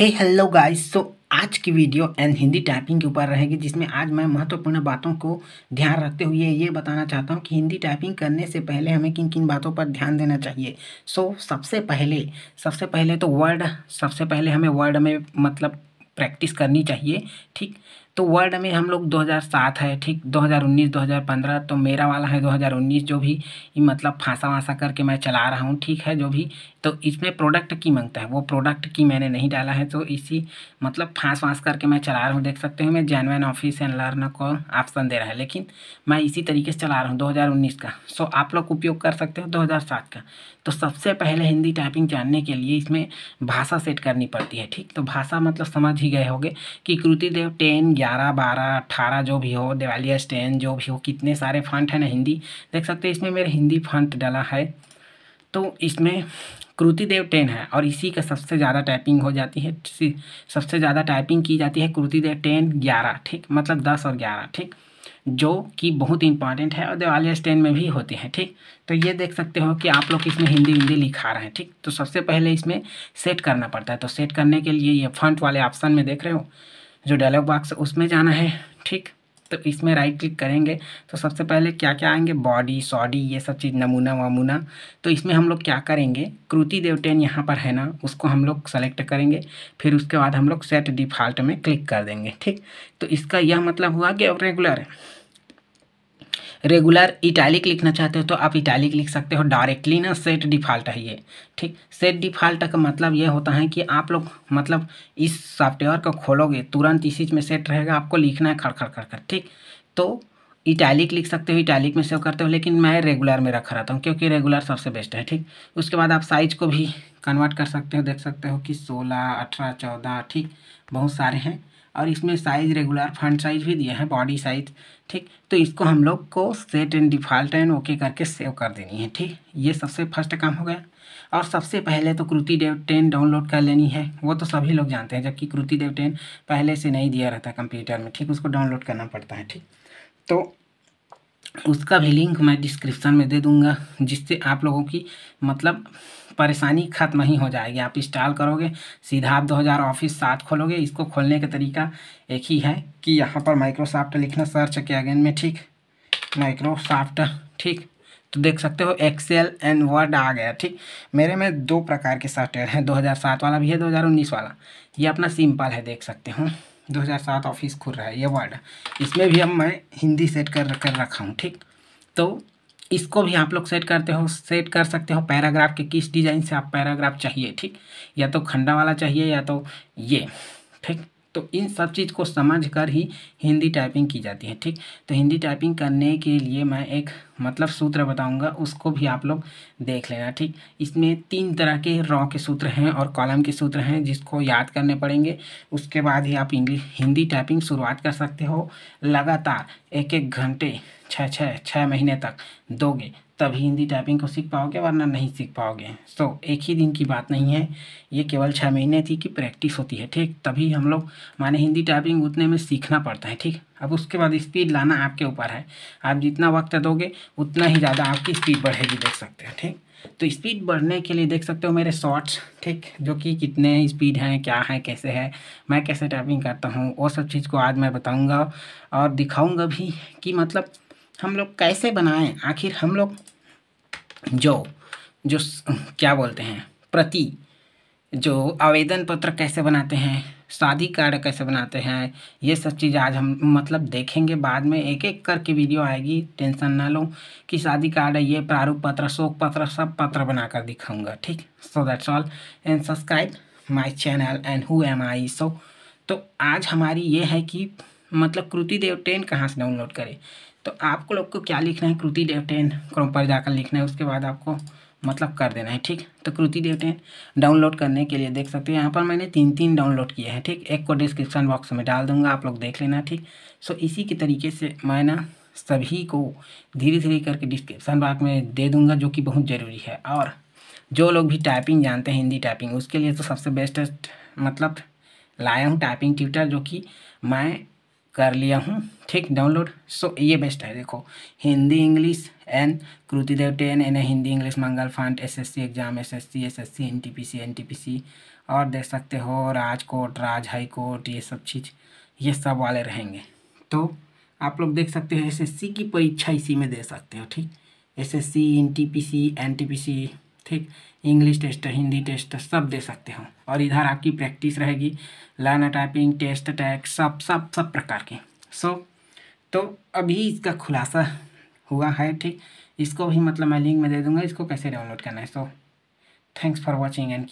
हे hello guys so आज की video and Hindi typing के ऊपर रहेगी जिसमें आज मैं महत्वपूर्ण बातों को ध्यान रखते हुए ये बताना चाहता हूँ कि हिंदी टाइपिंग करने से पहले हमें किन किन बातों पर ध्यान देना चाहिए सो so, सबसे पहले सबसे पहले तो वर्ड सबसे पहले हमें वर्ड में मतलब प्रैक्टिस करनी चाहिए ठीक तो वर्ल्ड में हम लोग 2007 है ठीक 2019 2015 तो मेरा वाला है 2019 जो भी मतलब फांसा वांसा करके मैं चला रहा हूँ ठीक है जो भी तो इसमें प्रोडक्ट की मांगता है वो प्रोडक्ट की मैंने नहीं डाला है तो इसी मतलब फांस वांस करके मैं चला रहा हूँ देख सकते हो मैं जैनवन ऑफिस एंड लर्न को ऑप्शन दे रहा है लेकिन मैं इसी तरीके से चला रहा हूँ दो का सो आप लोग उपयोग कर सकते हो दो का तो सबसे पहले हिंदी टाइपिंग जानने के लिए इसमें भाषा सेट करनी पड़ती है ठीक तो भाषा मतलब समझ ही गए होगे कि कृतिदेव टेन ग्यारह ग्यारह बारह अट्ठारह जो भी हो दिवाली स्टैन जो भी हो कितने सारे फंट हैं ना हिंदी देख सकते हैं इसमें मेरे हिंदी फंट डाला है तो इसमें कृति देव टेन है और इसी का सबसे ज़्यादा टाइपिंग हो जाती है सबसे ज़्यादा टाइपिंग की जाती है कृति देव टेन ग्यारह ठीक मतलब दस और ग्यारह ठीक जो कि बहुत इंपॉर्टेंट है और दिवाली स्टैन में भी होते हैं ठीक तो ये देख सकते हो कि आप लोग इसमें हिंदी हिंदी लिखा रहे हैं ठीक तो सबसे पहले इसमें सेट करना पड़ता है तो सेट करने के लिए ये फंट वाले ऑप्शन में देख रहे हो जो डायलॉग बॉक्स है उसमें जाना है ठीक तो इसमें राइट क्लिक करेंगे तो सबसे पहले क्या क्या आएंगे बॉडी सॉडी ये सब चीज़ नमूना वमूना तो इसमें हम लोग क्या करेंगे कृति देवटेन यहाँ पर है ना उसको हम लोग सेलेक्ट करेंगे फिर उसके बाद हम लोग सेट डिफ़ॉल्ट में क्लिक कर देंगे ठीक तो इसका यह मतलब हुआ कि अब रेगुलर है रेगुलर इटैलिक लिखना चाहते हो तो आप इटैलिक लिख सकते हो डायरेक्टली ना सेट डिफ़ॉल्ट है ये ठीक सेट डिफ़ॉल्ट का मतलब ये होता है कि आप लोग मतलब इस सॉफ्टवेयर को खोलोगे तुरंत इसी में सेट रहेगा आपको लिखना है खड़ खड़ खड़ ठीक तो इटैलिक लिख सकते हो इटैलिक में सेव करते हो लेकिन मैं रेगुलर में रखा रहता हूँ क्योंकि रेगुलर सबसे बेस्ट है ठीक उसके बाद आप साइज को भी कन्वर्ट कर सकते हो देख सकते हो कि सोलह अठारह चौदह ठीक बहुत सारे हैं और इसमें साइज रेगुलर फंड साइज भी दिया है बॉडी साइज ठीक तो इसको हम लोग को set and default and okay करके सेव कर देनी है ठीक ये सबसे फर्स्ट काम हो गया और सबसे पहले तो कृति डेव टेन डाउनलोड कर लेनी है वो तो सभी लोग जानते हैं जबकि कृति डेव टेन पहले से नहीं दिया रहता कंप्यूटर में ठीक उसको डाउनलोड करना पड़ता है ठीक तो उसका भी लिंक मैं डिस्क्रिप्शन में दे दूँगा जिससे आप लोगों की मतलब परेशानी खत्म ही हो जाएगी आप इंस्टॉल करोगे सीधा आप 2000 ऑफिस साथ खोलोगे इसको खोलने का तरीका एक ही है कि यहाँ पर माइक्रोसॉफ्ट लिखना सर्च के अगेन में ठीक माइक्रोसॉफ्ट ठीक तो देख सकते हो एक्सेल एंड वर्ड आ गया ठीक मेरे में दो प्रकार के सॉफ्टवेयर हैं 2007 वाला भी है 2019 वाला ये अपना सिंपल है देख सकते हो 2007 ऑफिस खुल रहा है ये वर्ड इसमें भी अब मैं हिंदी सेट कर कर रखा हूँ ठीक तो इसको भी आप लोग सेट करते हो सेट कर सकते हो पैराग्राफ के किस डिज़ाइन से आप पैराग्राफ चाहिए ठीक या तो खंडा वाला चाहिए या तो ये ठीक तो इन सब चीज़ को समझ कर ही हिंदी टाइपिंग की जाती है ठीक तो हिंदी टाइपिंग करने के लिए मैं एक मतलब सूत्र बताऊंगा उसको भी आप लोग देख लेना ठीक इसमें तीन तरह के रॉ के सूत्र हैं और कॉलम के सूत्र हैं जिसको याद करने पड़ेंगे उसके बाद ही आप इंग्लिश हिंदी टाइपिंग शुरुआत कर सकते हो लगातार एक एक घंटे छः छः छः महीने तक दोगे तभी हिंदी टाइपिंग को सीख पाओगे वरना नहीं सीख पाओगे सो so, एक ही दिन की बात नहीं है ये केवल छः महीने थी कि प्रैक्टिस होती है ठीक तभी हम लोग माने हिंदी टाइपिंग उतने में सीखना पड़ता है ठीक अब उसके बाद स्पीड लाना आपके ऊपर है आप जितना वक्त दोगे उतना ही ज़्यादा आपकी स्पीड बढ़ेगी देख सकते हैं ठीक तो स्पीड बढ़ने के लिए देख सकते हो मेरे शॉर्ट्स ठीक जो कि कितने स्पीड हैं क्या है कैसे है मैं कैसे टाइपिंग करता हूँ वो सब चीज़ को आज मैं बताऊँगा और दिखाऊँगा भी कि मतलब हम लोग कैसे बनाएं आखिर हम लोग जो जो क्या बोलते हैं प्रति जो आवेदन पत्र कैसे बनाते हैं शादी कार्ड कैसे बनाते हैं ये सब चीज़ आज हम मतलब देखेंगे बाद में एक एक करके वीडियो आएगी टेंशन ना लो कि शादी कार्ड ये प्रारूप पत्र शोक पत्र सब पत्र बनाकर दिखाऊंगा ठीक so that's all and subscribe my channel and who am I so तो आज हमारी ये है कि मतलब कृति देव टेन कहाँ से डाउनलोड करें तो आपको लोग को क्या लिखना है कृति देव टेन क्रोम पर जाकर लिखना है उसके बाद आपको मतलब कर देना है ठीक तो कृति देव टेन डाउनलोड करने के लिए देख सकते हैं यहाँ पर मैंने तीन तीन डाउनलोड किया है ठीक एक को डिस्क्रिप्शन बॉक्स में डाल दूंगा आप लोग देख लेना ठीक सो इसी के तरीके से मैं ना सभी को धीरे धीरे करके डिस्क्रिप्शन बॉक्स में दे दूँगा जो कि बहुत ज़रूरी है और जो लोग भी टाइपिंग जानते हैं हिंदी टाइपिंग उसके लिए तो सबसे बेस्ट मतलब लाया हूँ टाइपिंग ट्यूटर जो कि मैं कर लिया हूँ ठीक डाउनलोड सो ये बेस्ट है देखो हिंदी इंग्लिश एंड कृति देव टेन एन हिंदी इंग्लिश मंगल फंड SSC exam SSC SSC NTPC NTPC और देख सकते हो राजकोट राज हाई कोर्ट ये सब चीज़ ये सब वाले रहेंगे तो आप लोग देख सकते हो एसएससी की परीक्षा इसी में दे सकते हो ठीक S S T P C ठीक इंग्लिश टेस्ट हिंदी टेस्ट सब दे सकते हो और इधर आपकी प्रैक्टिस रहेगी लाइन टाइपिंग टेस्ट टैक्स सब सब सब प्रकार के सो so, तो अभी इसका खुलासा हुआ है ठीक इसको भी मतलब मैं लिंक में दे दूंगा इसको कैसे डाउनलोड करना है so thanks for watching and